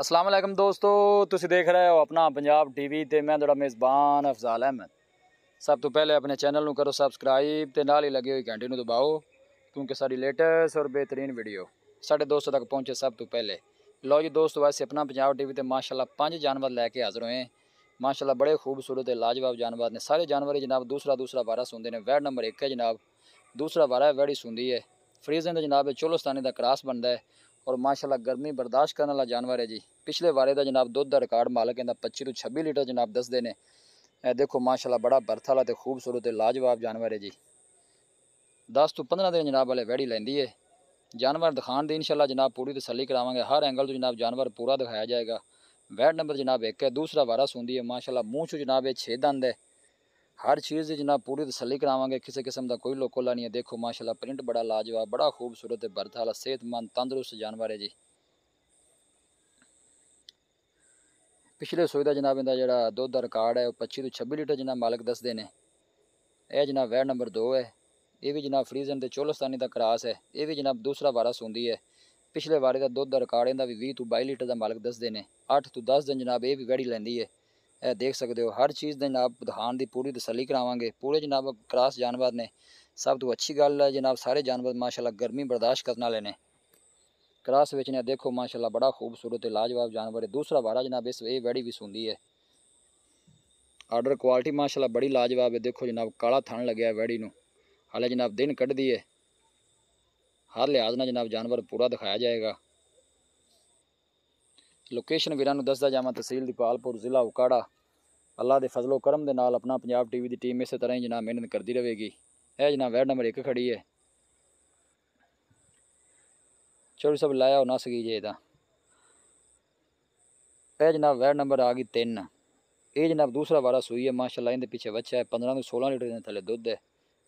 असलम दोस्तों तुम देख रहे हो अपना पंजाब टी वी तो मैं थोड़ा मेज़बान अफजाल अहमद सब तो पहले अपने चैनल में करो सबसक्राइब तो ना ही लगे हुई घंटे दबाओ क्योंकि सारी लेटेस्ट और बेहतरीन वीडियो साढ़े दोस्तों तक पहुँचे सब तो पहले लो जी दोस्तों वैसे अपना पंजाब टी वी माशाला पांच जानवर लैके हाजिर हुए हैं माशाला बड़े खूबसूरत लाजवाब जानवर ने सारे जानवर ही जनाब दूसरा दूसरा वारा सुनते हैं वैड नंबर एक है जनाब दूसरा वारा वैड ही सुनती है फ्रीजन का जनाब चोलोस्तानी का क्रास बनता है और माशाला गर्मी बर्दाश्त करने वाला जानवर है जी पिछले वारे का जनाब दुद्ध का रिकॉर्ड मालक कहता पच्ची तो छब्बी लीटर जनाब दसते हैं देखो माशाला बड़ा बर्थाला खूबसूरत लाजवाब जानवर है जी दस तो पंद्रह दिन जनाब वाले वैड़ी लेंदी है जानवर दिखाने की इनशाला जनाब पूरी तसली करावे हर एंगल तो जनाब जानवर पूरा दिखाया जाएगा वैड नंबर जनाब एक है दूसरा वारा सूंदी है माशाला मूँह चो जनाब ये छे दंद है ਹਰ ਚੀਜ਼ ਦੀ ਜਨਾ ਪੂਰੀ ਤਸੱਲੀ ਕਰਾਵਾਂਗੇ ਕਿਸੇ ਕਿਸਮ ਦਾ ਕੋਈ ਲੋਕੋਲਾ ਨਹੀਂ ਹੈ ਦੇਖੋ ਮਾਸ਼ਾਅੱਲਾ ਪ੍ਰਿੰਟ ਬੜਾ ਲਾਜਵਾਬ ਬੜਾ ਖੂਬਸੂਰਤ ਤੇ ਬਰਥ ਵਾਲਾ ਸਿਹਤਮੰਦ ਤੰਦਰੁਸਤ ਜਾਨਵਰ ਹੈ ਜੀ ਪਿਛਲੇ ਸੋਈ ਦਾ ਜਨਾਬ ਇਹਦਾ ਜਿਹੜਾ ਦੁੱਧ ਦਾ ਰਿਕਾਰਡ ਹੈ ਉਹ 25 ਤੋਂ 26 ਲੀਟਰ ਜਨਾਬ ਮਾਲਕ ਦੱਸਦੇ ਨੇ ਇਹ ਜਨਾਬ ਵੈਰ ਨੰਬਰ 2 ਹੈ ਇਹ ਵੀ ਜਨਾਬ ਫਰੀਜ਼ਨ ਤੇ ਚੋਲਸਤਾਨੀ ਦਾ ਕਰਾਸ ਹੈ ਇਹ ਵੀ ਜਨਾਬ ਦੂਸਰਾ ਵਾਰਾ ਸੁੰਦੀ ਹੈ ਪਿਛਲੇ ਵਾਰੇ ਦਾ ਦੁੱਧ ਦਾ ਰਿਕਾਰਡ ਇਹਦਾ ਵੀ 20 ਤੋਂ 22 ਲੀਟਰ ਦਾ ਮਾਲਕ ਦੱਸਦੇ ਨੇ 8 ਤੋਂ 10 ਦਿਨ ਜਨਾਬ ਇਹ ਵੀ ਵੈੜੀ ਲੈਂਦੀ ਹੈ देख सकते हो हर चीज़ ने जनाब दुखान की पूरी तसली करावे पूरे जनाब क्रास जानवर ने सब तो अच्छी गल है जनाब सारे जानवर माशाला गर्मी बर्दाश्त करने वाले ने क्रास बच्च ने देखो माशाला बड़ा खूबसूरत लाजवाब जानवर है दूसरा बारा जनाब इस वैड़ी भी सूंदी है आर्डर क्वालिटी माशाला बड़ी लाजवाब है देखो जनाब कला थन लगे वैड़ी न हाले जनाब दिन कट दी है हर लिहाज ना जनाब जानवर पूरा दिखाया जाएगा ਲੋਕੇਸ਼ਨ ਵੀਰਾਂ ਨੂੰ ਦੱਸਦਾ ਜਾਵਾਂ ਤਹਿਸੀਲ ਦੀਪਾਲਪੁਰ ਜ਼ਿਲ੍ਹਾ ਉਕਾੜਾ ਅੱਲਾ ਦੇ ਫਜ਼ਲੋ ਕਰਮ ਦੇ ਨਾਲ ਆਪਣਾ ਪੰਜਾਬ ਟੀਵੀ ਦੀ ਟੀਮ ਇਸੇ ਤਰ੍ਹਾਂ ਹੀ ਜਨਾਬ ਮਿਹਨਤ ਕਰਦੀ ਰਹੇਗੀ ਇਹ ਜਨਾਬ ਵੈਡ ਨੰਬਰ 1 ਖੜੀ ਹੈ ਚੋਰੀ ਸਭ ਲਾਇਆ ਹੋ ਨਾ ਸਕੀ ਜੇ ਇਹਦਾ ਇਹ ਜਨਾਬ ਵੈਡ ਨੰਬਰ ਆ ਗਈ 3 ਇਹ ਜਨਾਬ ਦੂਸਰਾ ਵਾਰਾ ਸੂਈ ਹੈ ਮਾਸ਼ਾਅੱਲਾ ਇਹਦੇ ਪਿੱਛੇ ਬੱਚਾ ਹੈ 15 ਤੋਂ 16 ਲੀਟਰ ਦੇ ਥੱਲੇ ਦੁੱਧ ਹੈ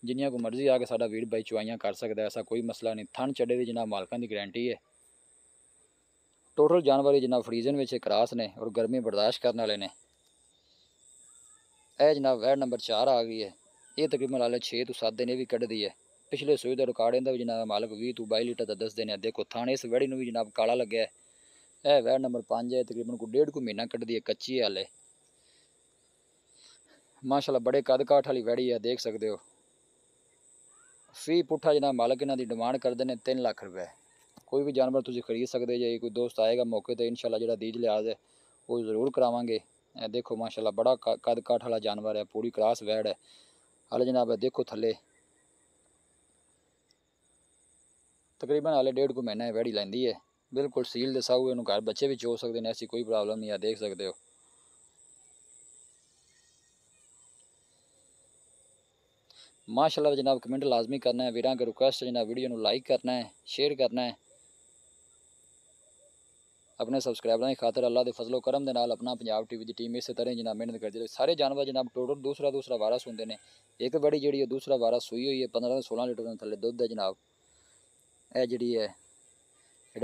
ਜਿੰਨੀਆਂ ਕੋ ਮਰਜ਼ੀ ਆ ਕੇ ਸਾਡਾ ਵੀਰ ਬਾਈ ਚੁਆਈਆਂ ਕਰ ਸਕਦਾ ਐਸਾ ਕੋਈ ਮਸਲਾ ਨਹੀਂ ਥਣ ਚੱਡੇ ਦੀ ਜਨਾਬ ਮਾਲਕਾਂ ਦੀ ਗਾਰੰਟੀ ਹੈ ਟੋਟਲ ਜਾਨਵਰ ਜਿੰਨਾ ਫਰੀਜ਼ਨ ਵਿੱਚ ਕਰਾਸ ਨੇ ਔਰ ਗਰਮੀ ਬਰਦਾਸ਼ਤ ਕਰਨ ਵਾਲੇ ਨੇ ਇਹ ਜਨਾਬ ਵੈਡ ਨੰਬਰ 4 ਆ ਗਈ ਹੈ ਇਹ ਤਕਰੀਬਨ ਲਾਲੇ 6 ਤੋਂ 7 ਦਿਨ ਇਹ ਵੀ ਕੱਢਦੀ ਹੈ ਪਿਛਲੇ ਸੂਈ ਦਾ ਰਿਕਾਰਡ ਇਹਦਾ ਵੀ ਜਨਾਬ ਮਾਲਕ 20 ਤੋਂ 22 ਲੀਟਰ ਦਾ ਦੱਸਦੇ ਨੇ ਦੇਖੋ ਥਾਣੇ ਇਸ ਵੈੜੀ ਨੂੰ ਵੀ ਜਨਾਬ ਕਾਲਾ ਲੱਗਿਆ ਇਹ ਵੈਰ ਨੰਬਰ 5 ਹੈ ਤਕਰੀਬਨ ਕੋ ਡੇਢ ਕੁ ਮਹੀਨਾ ਕੱਢਦੀ ਹੈ ਕੱਚੀ ਹਾਲੇ ਮਾਸ਼ਾਅੱਲਾ ਬੜੇ ਕੱਦ ਕਾਠ ਵਾਲੀ ਵੈੜੀ ਹੈ ਦੇਖ ਸਕਦੇ ਹੋ ਫੀ ਪੁੱਠਾ ਜਨਾਬ ਮਾਲਕ ਇਹਨਾਂ ਦੀ ਡਿਮਾਂਡ ਕਰਦੇ ਨੇ 3 ਲੱਖ ਰੁਪਏ ਕੋਈ ਵੀ ਜਾਨਵਰ ਤੁਸੀਂ ਖਰੀਦ ਸਕਦੇ ਜੇ ਕੋਈ ਦੋਸਤ ਆਏਗਾ ਮੌਕੇ ਤੇ ਇਨਸ਼ਾਅੱਲਾ ਜਿਹੜਾ ਦੀਜ ਲਿਆਜ਼ ਹੈ ਉਹ ਜ਼ਰੂਰ ਕਰਾਵਾਂਗੇ ਇਹ ਦੇਖੋ ਮਾਸ਼ਾਅੱਲਾ ਬੜਾ ਕੱਦ ਕਾਠ ਵਾਲਾ ਜਾਨਵਰ ਹੈ ਪੂਰੀ ਕਰਾਸ ਵੈੜ ਹੈ ਹਾਲੇ ਜਨਾਬ ਦੇਖੋ ਥੱਲੇ ਤਕਰੀਬਨ ਹਾਲੇ ਡੇਢ ਕੁ ਮਹੀਨਾ ਵੈੜੀ ਲੈਂਦੀ ਹੈ ਬਿਲਕੁਲ ਸੀਲ ਦੇ ਸਾਹੂ ਇਹਨੂੰ ਘਰ ਬੱਚੇ ਵੀ ਚੋ ਸਕਦੇ ਨੇ ਐਸੀ ਕੋਈ ਪ੍ਰੋਬਲਮ ਨਹੀਂ ਆ ਦੇਖ ਸਕਦੇ ਹੋ माशाल्लाह जनाब कमेंट लाजमी करना है वीर के रिक्वेस्ट है जनाब वीडियो को लाइक करना है शेयर करना है ਆਪਣੇ ਸਬਸਕ੍ਰਾਈਬਰਾਂ ਦੀ ਖਾਤਰ ਅੱਲਾ ਦੇ ਫਜ਼ਲੋ ਕਰਮ ਦੇ ਨਾਲ ਆਪਣਾ ਪੰਜਾਬ ਟੀਵੀ ਦੀ ਟੀਮ ਇਸੇ ਤਰ੍ਹਾਂ ਜਿੰਨਾ ਮਿਹਨਤ ਕਰਦੀ ਰਹੇ ਸਾਰੇ ਜਾਨਵਰ ਜਨਾਬ ਟੋਟਲ ਦੂਸਰਾ ਦੂਸਰਾ ਵਾਰਾ ਸੁਣਦੇ ਨੇ ਇੱਕ ਬੜੀ ਜਿਹੜੀ ਉਹ ਦੂਸਰਾ ਵਾਰਾ ਸੂਈ ਹੋਈ ਹੈ 15 ਤੋਂ 16 ਲੀਟਰ ਦੇ ਥੱਲੇ ਦੁੱਧ ਹੈ ਜਨਾਬ ਇਹ ਜਿਹੜੀ ਹੈ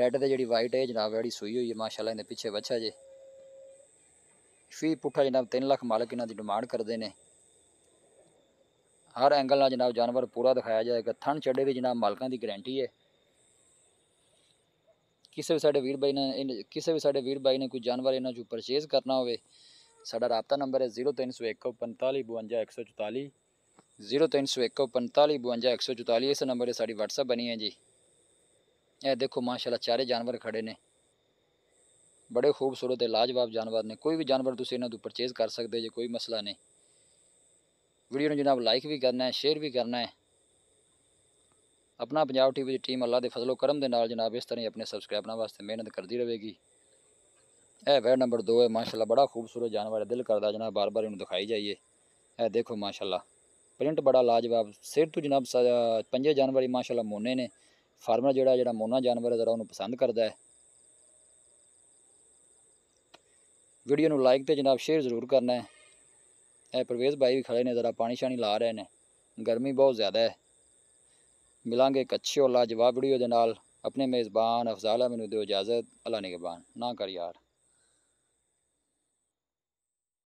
ਰੈੱਡ ਤੇ ਜਿਹੜੀ ਵਾਈਟ ਹੈ ਜਨਾਬ ਜਿਹੜੀ ਸੂਈ ਹੋਈ ਹੈ ਮਾਸ਼ਾਅੱਲਾ ਇਹਦੇ ਪਿੱਛੇ ਬੱਚਾ ਜੇ ਫੀ ਪੁੱਠਾ ਜਨਾਬ 3 ਲੱਖ ਮਾਲਕ ਇਹਨਾਂ ਦੀ ਡਿਮਾਂਡ ਕਰਦੇ ਨੇ ਹਰ ਐਂਗਲ ਨਾਲ ਜਨਾਬ ਜਾਨਵਰ ਪੂਰਾ ਦਿਖਾਇਆ ਜਾਏਗਾ ਥਣ ਛੱਡੇ ਵੀ ਜਨਾਬ ਮਾਲਕਾਂ ਦੀ ਗਾਰੰਟੀ ਹੈ ਕਿਸੇ ਵੀ ਸਾਡੇ ਵੀਰ ਬਾਈ ਨੇ ਕਿਸੇ ਵੀ ਸਾਡੇ ਵੀਰ ਬਾਈ ਨੇ ਕੋਈ ਜਾਨਵਰ ਇਹਨਾਂ ਚੋਂ ਪਰਚੇਜ਼ ਕਰਨਾ ਹੋਵੇ ਸਾਡਾ ਰਾਬਤਾ ਨੰਬਰ ਹੈ 030145254144 030145254144 ਇਸ ਨੰਬਰ 'ਤੇ ਸਾਡੀ WhatsApp ਬਣੀ ਹੈ ਜੀ ਇਹ ਦੇਖੋ ਮਾਸ਼ਾਅੱਲਾ ਚਾਰੇ ਜਾਨਵਰ ਖੜੇ ਨੇ ਬੜੇ ਖੂਬਸੂਰਤ ਤੇ ਲਾਜਵਾਬ ਜਾਨਵਰ ਨੇ ਕੋਈ ਵੀ ਜਾਨਵਰ ਤੁਸੀਂ ਇਹਨਾਂ ਤੋਂ ਪਰਚੇਜ਼ ਕਰ ਸਕਦੇ ਜੇ ਕੋਈ ਮਸਲਾ ਨਹੀਂ ਵੀਡੀਓ ਨੂੰ ਜਨਾਬ ਲਾਈਕ ਵੀ ਕਰਨਾ ਹੈ ਸ਼ੇਅਰ ਵੀ ਕਰਨਾ ਹੈ ਆਪਣਾ ਪੰਜਾਬ ਟੀਵੀ ਦੀ ਟੀਮ ਅੱਲਾ ਦੇ ਫਜ਼ਲੋ ਕਰਮ ਦੇ ਨਾਲ ਜਨਾਬ ਇਸ ਤਰ੍ਹਾਂ ਹੀ ਆਪਣੇ ਸਬਸਕ੍ਰਾਈਬਰਾਂ ਵਾਸਤੇ ਮਿਹਨਤ ਕਰਦੀ ਰਹੇਗੀ ਇਹ ਵੈਰ ਨੰਬਰ 2 ਹੈ ਮਾਸ਼ਾਅੱਲਾ ਬੜਾ ਖੂਬਸੂਰਤ ਜਾਨਵਰ ਹੈ ਦਿਲ ਕਰਦਾ ਜਨਾਬ ਬਾਰ-ਬਾਰ ਇਹਨੂੰ ਦਿਖਾਈ ਜਾਈਏ ਇਹ ਦੇਖੋ ਮਾਸ਼ਾਅੱਲਾ ਪ੍ਰਿੰਟ ਬੜਾ ਲਾਜਵਾਬ ਸਿਰ ਤੋਂ ਜਨਾਬ ਪੰਜੇ ਜਾਨਵਰ ਹੀ ਮਾਸ਼ਾਅੱਲਾ ਮੋਨੇ ਨੇ ਫਾਰਮਰ ਜਿਹੜਾ ਜਿਹੜਾ ਮੋਨਾ ਜਾਨਵਰ ਹੈ ਜ਼ਰਾ ਉਹਨੂੰ ਪਸੰਦ ਕਰਦਾ ਹੈ ਵੀਡੀਓ ਨੂੰ ਲਾਈਕ ਤੇ ਜਨਾਬ ਸ਼ੇਅਰ ਜ਼ਰੂਰ ਕਰਨਾ ਹੈ ਇਹ ਪਰਵੇਜ਼ ਭਾਈ ਵੀ ਖੜੇ ਨੇ ਜ਼ਰਾ ਪਾਣੀ ਸ਼ਾਣੀ ਲਾ ਰਹੇ ਨੇ ਗਰਮੀ ਬਹੁਤ ਜ਼ਿਆਦਾ ਹੈ ਮਿਲਾਂਗੇ ਇੱਕ ਅੱਛੀ ਔਰ ਲਾਜਵਾਬ ਵੀਡੀਓ ਦੇ ਨਾਲ ਆਪਣੇ ਮੇਜ਼ਬਾਨ ਅਫਜ਼ਾਲਾ ਮੈਨੂੰ ਦਿਓ ਇਜਾਜ਼ਤ ਅੱਲਾ ਨਿਗਬਾਨ ਨਾ ਕਰ ਯਾਰ